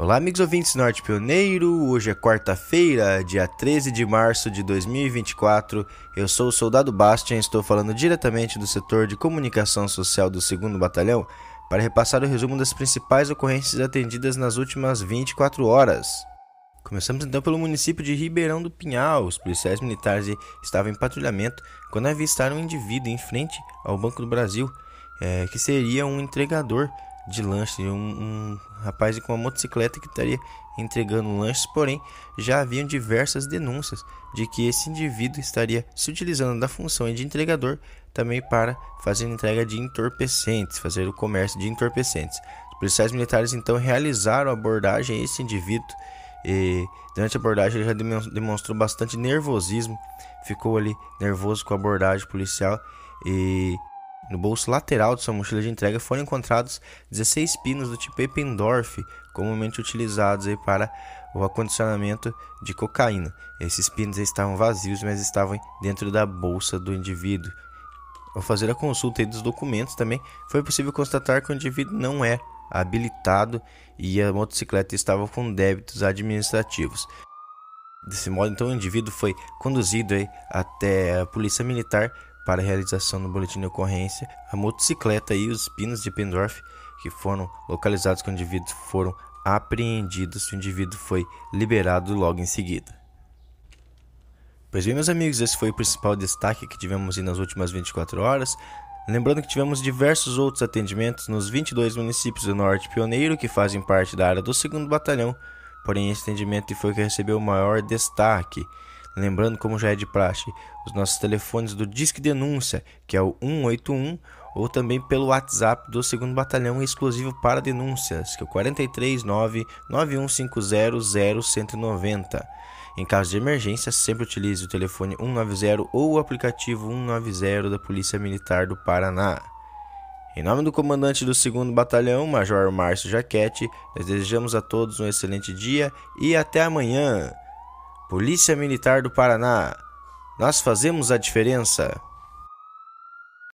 Olá, amigos ouvintes Norte Pioneiro. Hoje é quarta-feira, dia 13 de março de 2024. Eu sou o Soldado Bastian e estou falando diretamente do setor de comunicação social do 2 Batalhão para repassar o resumo das principais ocorrências atendidas nas últimas 24 horas. Começamos então pelo município de Ribeirão do Pinhal. Os policiais militares estavam em patrulhamento quando avistaram um indivíduo em frente ao Banco do Brasil, é, que seria um entregador de lanche, um, um rapaz com uma motocicleta que estaria entregando lanches, porém já haviam diversas denúncias de que esse indivíduo estaria se utilizando da função de entregador também para fazer entrega de entorpecentes, fazer o comércio de entorpecentes. Os policiais militares então realizaram a abordagem a esse indivíduo e durante a abordagem ele já demonstrou bastante nervosismo, ficou ali nervoso com a abordagem policial e no bolso lateral de sua mochila de entrega foram encontrados 16 pinos do tipo Eppendorf, comumente utilizados para o acondicionamento de cocaína. Esses pinos estavam vazios, mas estavam dentro da bolsa do indivíduo. Ao fazer a consulta dos documentos também, foi possível constatar que o indivíduo não é habilitado e a motocicleta estava com débitos administrativos. Desse modo, então, o indivíduo foi conduzido até a polícia militar para a realização do boletim de ocorrência, a motocicleta e os pinos de Pendorf que foram localizados com o indivíduo foram apreendidos e o indivíduo foi liberado logo em seguida. Pois bem, meus amigos, esse foi o principal destaque que tivemos nas últimas 24 horas. Lembrando que tivemos diversos outros atendimentos nos 22 municípios do Norte Pioneiro que fazem parte da área do 2 Batalhão, porém esse atendimento foi o que recebeu o maior destaque. Lembrando, como já é de praxe, os nossos telefones do Disque Denúncia, que é o 181, ou também pelo WhatsApp do 2 Batalhão exclusivo para denúncias, que é o 439 91500190. Em caso de emergência, sempre utilize o telefone 190 ou o aplicativo 190 da Polícia Militar do Paraná. Em nome do comandante do 2 Batalhão, Major Márcio Jaquete, nós desejamos a todos um excelente dia e até amanhã. Polícia Militar do Paraná. Nós fazemos a diferença.